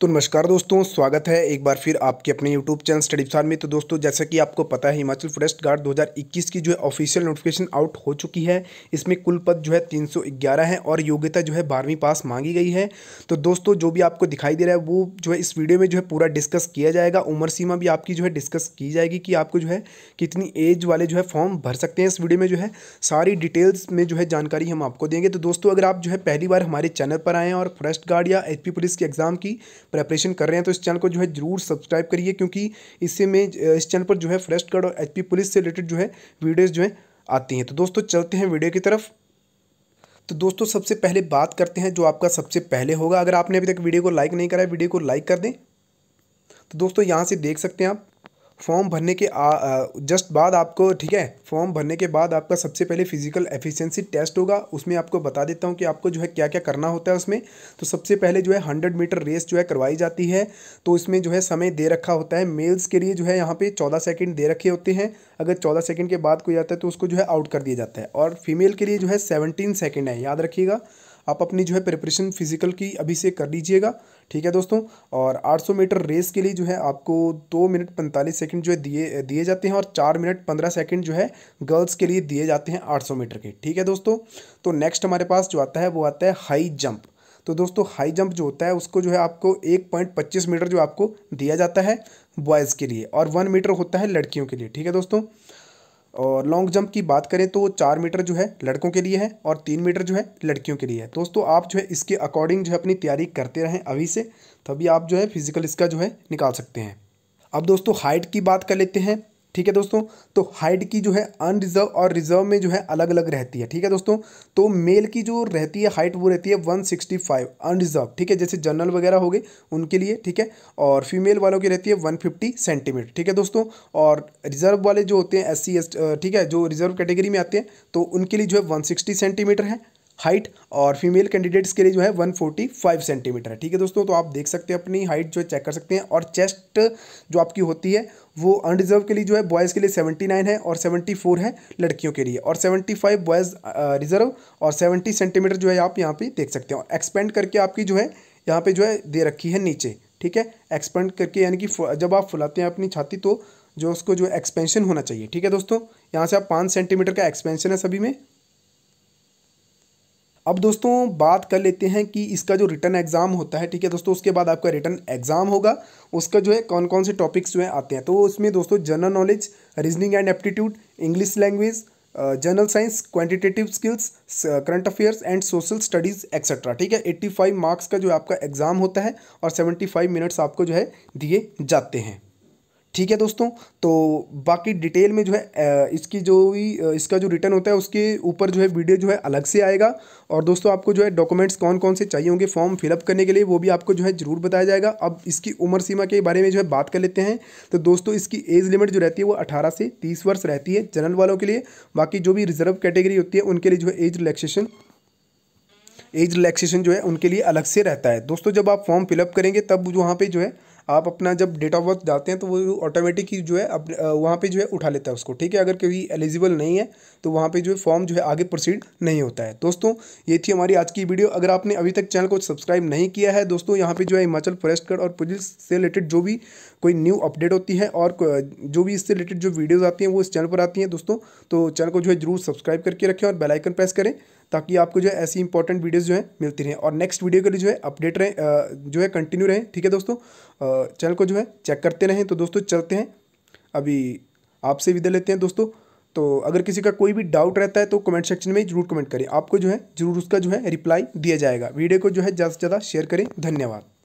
तो नमस्कार दोस्तों स्वागत है एक बार फिर आपके अपने YouTube चैनल स्टडी फार में तो दोस्तों जैसा कि आपको पता है हिमाचल फॉरेस्ट गार्ड 2021 की जो है ऑफिशियल नोटिफिकेशन आउट हो चुकी है इसमें कुल पद जो है 311 है और योग्यता जो है बारहवीं पास मांगी गई है तो दोस्तों जो भी आपको दिखाई दे रहा है वो जो है इस वीडियो में जो है पूरा डिस्कस किया जाएगा उम्र सीमा भी आपकी जो है डिस्कस की जाएगी कि आपको जो है कितनी एज वाले जो है फॉर्म भर सकते हैं इस वीडियो में जो है सारी डिटेल्स में जो है जानकारी हम आपको देंगे तो दोस्तों अगर आप जो है पहली बार हमारे चैनल पर आएँ और फॉरेस्ट गार्ड या एच पुलिस के एग्ज़ाम की प्रेपरेशन कर रहे हैं तो इस चैनल को जो है जरूर सब्सक्राइब करिए क्योंकि इससे में इस चैनल पर जो है फ्रेस्ट गार्ड और एच पुलिस से रिलेटेड जो है वीडियोज़ जो है आती हैं तो दोस्तों चलते हैं वीडियो की तरफ तो दोस्तों सबसे पहले बात करते हैं जो आपका सबसे पहले होगा अगर आपने अभी तक वीडियो को लाइक नहीं करा है वीडियो को लाइक कर दें तो दोस्तों यहाँ से देख सकते हैं आप फॉर्म भरने के आ, आ, जस्ट बाद आपको ठीक है फॉर्म भरने के बाद आपका सबसे पहले फिजिकल एफिशिएंसी टेस्ट होगा उसमें आपको बता देता हूँ कि आपको जो है क्या क्या करना होता है उसमें तो सबसे पहले जो है हंड्रेड मीटर रेस जो है करवाई जाती है तो इसमें जो है समय दे रखा होता है मेल्स के लिए जो है यहाँ पर चौदह सेकेंड दे रखे होते हैं अगर चौदह सेकेंड के बाद कोई आता है तो उसको जो है आउट कर दिया जाता है और फीमेल के लिए जो है सेवनटीन सेकेंड है याद रखिएगा आप अपनी जो है प्रिपरेशन फिजिकल की अभी से कर लीजिएगा ठीक है दोस्तों और 800 मीटर रेस के लिए जो है आपको दो मिनट पैंतालीस सेकंड जो है दिए दिए जाते हैं और चार मिनट पंद्रह सेकंड जो है गर्ल्स के लिए दिए जाते हैं 800 मीटर के ठीक है दोस्तों तो नेक्स्ट हमारे पास जो आता है वो आता है हाई जंप तो दोस्तों हाई जंप जो होता है उसको जो है आपको एक पॉइंट पच्चीस मीटर जो आपको दिया जाता है बॉयज़ के लिए और वन मीटर होता है लड़कियों के लिए ठीक है दोस्तों और लॉन्ग जंप की बात करें तो चार मीटर जो है लड़कों के लिए है और तीन मीटर जो है लड़कियों के लिए है दोस्तों आप जो है इसके अकॉर्डिंग जो है अपनी तैयारी करते रहें अभी से तभी आप जो है फिजिकल इसका जो है निकाल सकते हैं अब दोस्तों हाइट की बात कर लेते हैं ठीक है दोस्तों तो हाइट की जो है अनरिजर्व और रिजर्व में जो है अलग अलग रहती है ठीक है दोस्तों तो मेल की जो रहती है हाइट वो रहती है 165 अनरिजर्व ठीक है जैसे जनरल वगैरह हो गए उनके लिए ठीक है और फीमेल वालों की रहती है 150 सेंटीमीटर ठीक है दोस्तों और रिजर्व वाले जो होते हैं एस सी ठीक है जो रिजर्व कैटेगरी में आते हैं तो उनके लिए जो है वन सेंटीमीटर है हाइट और फीमेल कैंडिडेट्स के लिए जो है 145 सेंटीमीटर है ठीक है दोस्तों तो आप देख सकते हैं अपनी हाइट जो है चेक कर सकते हैं और चेस्ट जो आपकी होती है वो अनरिजर्व के लिए जो है बॉयज़ के लिए 79 है और 74 है लड़कियों के लिए और 75 बॉयज़ रिजर्व और 70 सेंटीमीटर जो है आप यहाँ पे देख सकते हैं और एक्सपेंड करके आपकी जो है यहाँ पर जो है दे रखी है नीचे ठीक है एक्सपेंड करके यानी कि जब आप फुलाते हैं अपनी छाती तो जो उसको जो एक्सपेंशन होना चाहिए ठीक है दोस्तों यहाँ से आप पाँच सेंटीमीटर का एक्सपेंशन है सभी में अब दोस्तों बात कर लेते हैं कि इसका जो रिटर्न एग्ज़ाम होता है ठीक है दोस्तों उसके बाद आपका रिटर्न एग्ज़ाम होगा उसका जो है कौन कौन से टॉपिक्स जो है आते हैं तो उसमें दोस्तों general knowledge reasoning and aptitude English language general science quantitative skills current affairs and social studies etcetera ठीक है एट्टी फाइव मार्क्स का जो आपका एग्ज़ाम होता है और सेवेंटी फाइव मिनट्स आपको जो है दिए जाते हैं ठीक है दोस्तों तो बाकी डिटेल में जो है इसकी जो भी इसका जो रिटर्न होता है उसके ऊपर जो है वीडियो जो है अलग से आएगा और दोस्तों आपको जो है डॉक्यूमेंट्स कौन कौन से चाहिए होंगे फॉर्म फिलअप करने के लिए वो भी आपको जो है ज़रूर बताया जाएगा अब इसकी उम्र सीमा के बारे में जो है बात कर लेते हैं तो दोस्तों इसकी एज लिमिट जो रहती है वो अठारह से तीस वर्ष रहती है जनरल वालों के लिए बाकी जो भी रिजर्व कैटेगरी होती है उनके लिए जो है एज रिलैक्सेशन एज रिलैक्सेशन जो है उनके लिए अलग से रहता है दोस्तों जब आप फॉर्म फिलअप करेंगे तब वहाँ पर जो है आप अपना जब डेट ऑफ बर्थ डालते हैं तो वो ऑटोमेटिक ही जो है अप वहाँ पे जो है उठा लेता है उसको ठीक है अगर कभी एलिजिबल नहीं है तो वहाँ पे जो है फॉर्म जो है आगे प्रोसीड नहीं होता है दोस्तों ये थी हमारी आज की वीडियो अगर आपने अभी तक चैनल को सब्सक्राइब नहीं किया है दोस्तों यहाँ पर जो है हिमाचल फॉरेस्ट और पुलिस से रिलेटेड जो भी कोई न्यू अपडेट होती है और जो भी इससे रिलेटेड जो वीडियोज़ आती हैं वो इस चैनल पर आती हैं दोस्तों तो चैनल को जो है जरूर सब्सक्राइब करके रखें और बेलाइकन प्रेस करें ताकि आपको जो है ऐसी इंपॉर्टेंट वीडियोज़ जो है मिलती रहें और नेक्स्ट वीडियो के लिए जो है अपडेट रहें जो है कंटिन्यू रहें ठीक है दोस्तों चैनल को जो है चेक करते रहें तो दोस्तों चलते हैं अभी आपसे विदा लेते हैं दोस्तों तो अगर किसी का कोई भी डाउट रहता है तो कमेंट सेक्शन में जरूर कमेंट करें आपको जो है जरूर उसका जो है रिप्लाई दिया जाएगा वीडियो को जो है ज़्यादा से ज़्यादा शेयर करें धन्यवाद